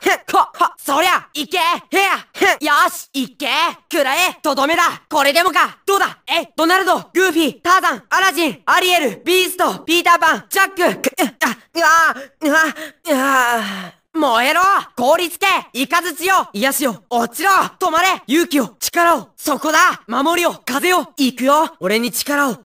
ふっこ、こ、そりゃいけへやふっよしいけくらえとどめだこれでもかどうだえドナルド、グーフィー、ターザン、アラジン、アリエル、ビースト、ピーターパン、ジャック、く、あ、うわうわうわ燃えろ凍りつけイカズチよ癒しよ落ちろ止まれ勇気を力をそこだ守りを風を行くよ俺に力を